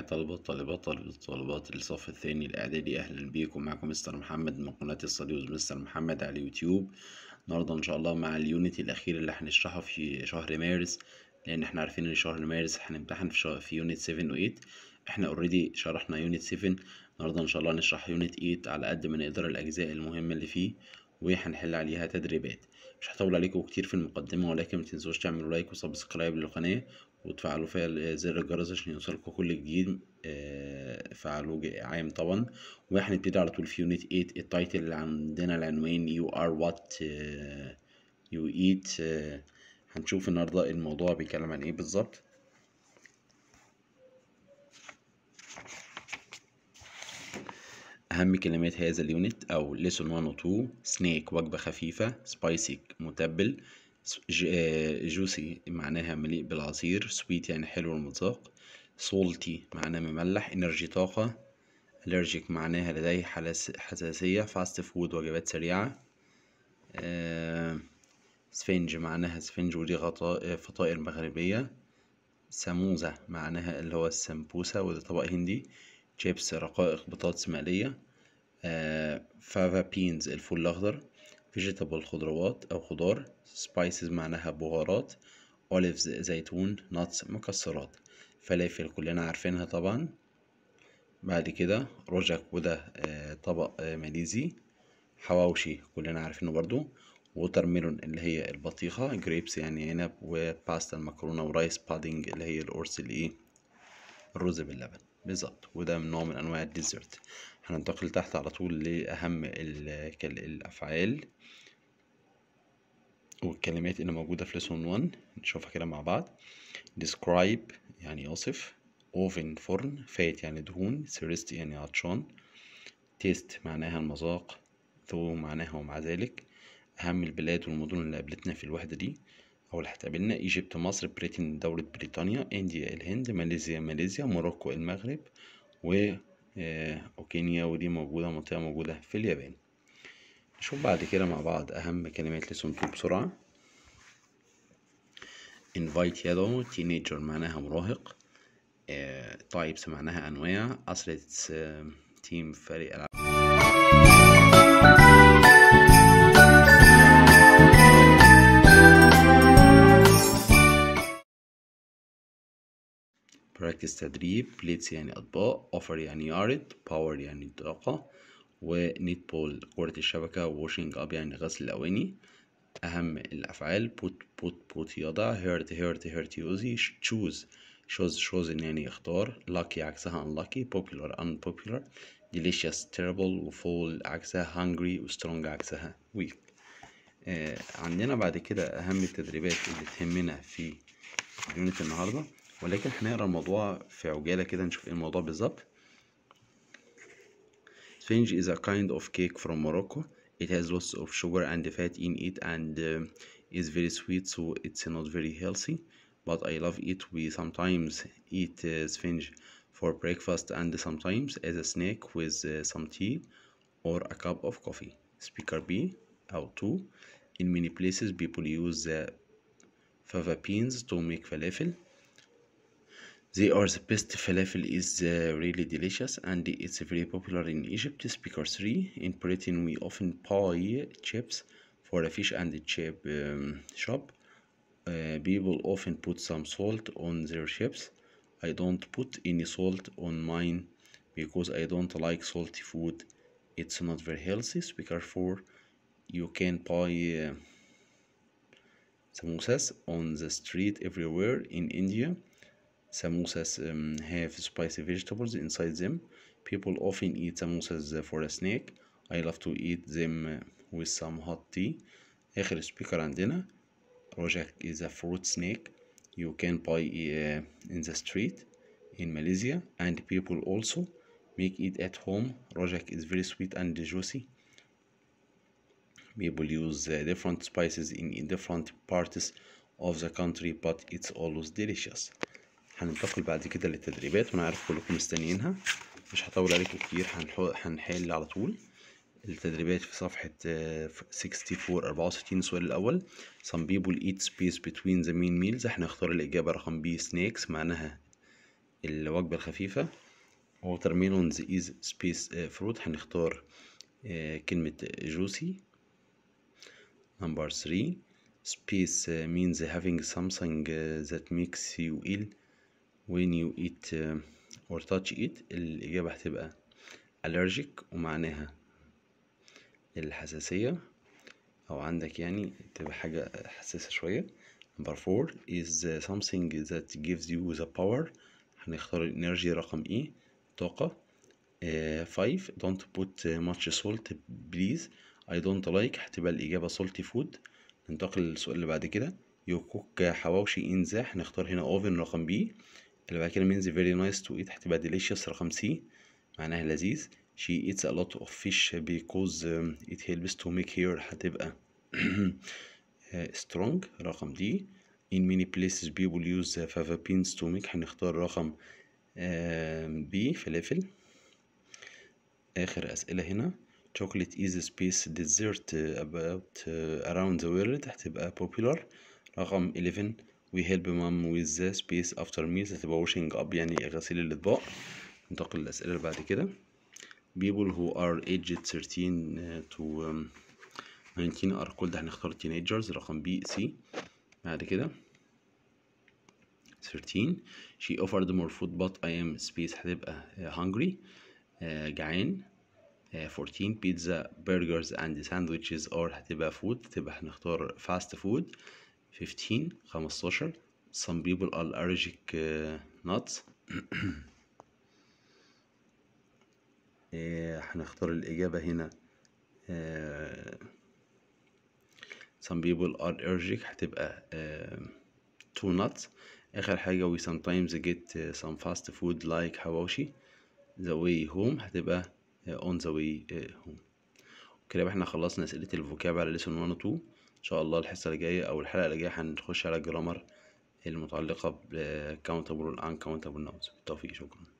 جميع طلبة طالبات طالبات الصف الثاني الإعدادي أهلا بيكم معكم مستر محمد من قناة الصليوز مستر محمد على اليوتيوب النهاردة إن شاء الله مع اليونت الأخير اللي هنشرحه في شهر مارس لأن احنا عارفين إن شهر مارس هنمتحن في, شهر في يونت 7 و 8 احنا اوريدي شرحنا يونت 7 النهاردة إن شاء الله هنشرح يونت 8 على قد ما نقدر الأجزاء المهمة اللي فيه وهنحل عليها تدريبات مش هطول عليكم كتير في المقدمة ولكن متنسوش تعملوا لايك وسبسكرايب للقناة وتفعلوا فيها زر الجرس عشان يوصلكوا كل جديد آه، فعلوه عام طبعا واحنا على طول في يونت 8 التايتل اللي عندنا العنوان يو ار وات يو ايت هنشوف النهارده الموضوع بيتكلم عن ايه بالظبط أهم كلمات هذا اليونت أو ليسون 1 و 2 سنيك وجبة خفيفة سبايسي متبل آه، جوسي معناها مليء بالعصير سويت يعني حلو المذاق سولتي معناها مملح انرجي طاقة الرجيك معناها لديه حساسية فاست فود وجبات سريعة سفنج آه، معناها سفنج ودي غطاء آه، فطائر مغربية ساموزا معناها اللي هو السمبوسة وده طبق هندي جيبس رقائق بطاطس مالية فافا بينز الفول الأخضر فيجيتابل خضروات أو خضار سبايسز معناها بهارات أوليفز زيتون ناتس مكسرات فلافل كلنا عارفينها طبعا بعد كده روجك وده آه، طبق آه، ماليزي حواوشي كلنا عارفينه برضو ووتر ميلون اللي هي البطيخة جريبس يعني عنب وباستا المكرونة ورايس بادنج اللي هي القرص اللي ايه الرز باللبن بالظبط وده من نوع من انواع الديزرت هننتقل تحت على طول لأهم الأفعال والكلمات اللي موجودة في lesson 1 نشوفها كده مع بعض describe يعني يصف oven فرن فات يعني دهون سيرست يعني عطشان تيست معناها المذاق ثو معناها ومع ذلك أهم البلاد والمدن اللي قابلتنا في الوحدة دي أو اللي هتقابلنا إيجيبت مصر بريتن دولة بريطانيا إنديا الهند ماليزيا ماليزيا موروكو المغرب و آه، أوكينيا ودي موجودة منطقة موجودة في اليابان نشوف بعد كده مع بعض أهم كلمات لسونتو بسرعة invite يدو تينيجر معناها مراهق تايبس آه، معناها أنواع اسرة تيم آه، فريق ألعاب مراكز تدريب بليتس يعني أطباق أوفر يعني يارد باور يعني الطاقة ونيت بول كرة الشبكة ووشنج أب يعني غسل الأواني أهم الأفعال بوت بوت بوت يضع هيرت هيرت هيرت يوزي تشوز شوز شوز يعني اختار لاكي عكسها unlucky popular unpopular delicious terrible وفول عكسها hungry وسترونج عكسها weak آه عندنا بعد كده أهم التدريبات اللي تهمنا في يونت النهاردة ولكن هنقرا الموضوع في عجاله كده نشوف ايه الموضوع بالظبط Sphinge is a kind of cake from Morocco. It has lots of sugar and fat in it and uh, is very sweet, so it's not very healthy. But I love it. We sometimes eat uh, sphinge for breakfast and sometimes as a snack with uh, some tea or a cup of coffee. Speaker B out 2. In many places, people use the uh, fava beans to make falafel they are the best falafel is uh, really delicious and it's very popular in egypt speaker 3 in britain we often buy chips for a fish and chip um, shop uh, people often put some salt on their chips i don't put any salt on mine because i don't like salty food it's not very healthy speaker 4 you can buy uh, samosas on the street everywhere in india samosas um, have spicy vegetables inside them people often eat samosas uh, for a snack I love to eat them uh, with some hot tea آخر speaker عندنا rojak is a fruit snack you can buy uh, in the street in Malaysia and people also make it at home rojak is very sweet and juicy people use uh, different spices in, in different parts of the country but it's always delicious هننتقل بعد كده للتدريبات وانا عارف كلكم مستنيينها مش هطول عليكم كتير هنحل على طول التدريبات في صفحة 64 آه، 64 السؤال الأول Some people eat space between the main meals هنختار الإجابة رقم B snacks معناها الوجبة الخفيفة watermelons is space آه، fruit هنختار آه، كلمة juicy number 3 space means having something that makes you ill when you eat uh, or touch it الإجابة هتبقى allergic ومعناها الحساسية أو عندك يعني تبقى حاجة حساسة شوية number four is uh, something that gives you the power هنختار energy رقم ايه طاقة uh, five don't put uh, much salt please I don't like هتبقى الإجابة salty food ننتقل للسؤال اللي بعد كده you cook حواوشي إنزاح نختار هنختار هنا oven رقم B اللي بعد كده means very nice to eat هتبقى delicious رقم سي معناها لذيذ she eats a lot of fish because it helps to make hair هتبقى strong رقم دي in many places people use fava beans to make هنختار رقم بي فلافل آخر أسئلة هنا chocolate is a space dessert about around the world هتبقى popular رقم 11 we help mom with the space after meals هتبقى washing up يعني غسيل الأطباق ننتقل للأسئلة اللي بعد كده people who are aged 13 to 19 are called هنختار teenagers رقم بي سي بعد كده 13 she offered more food but I am space هتبقى hungry جعان 14 pizza burgers and sandwiches or هتبقى food تبقى هنختار fast food 15 15 some people are allergic uh, nuts هنختار الإجابة هنا some people are allergic هتبقى to nuts آخر حاجة we sometimes get some fast food like حواوشي the way home هتبقى on the way home كده احنا خلصنا أسئلة الفوكاب على lesson 1 و 2 ان شاء الله الحصه اللي جايه او الحلقه اللي جايه هنخش على الجرامر المتعلقه ب countable and uncountable بالتوفيق شكرا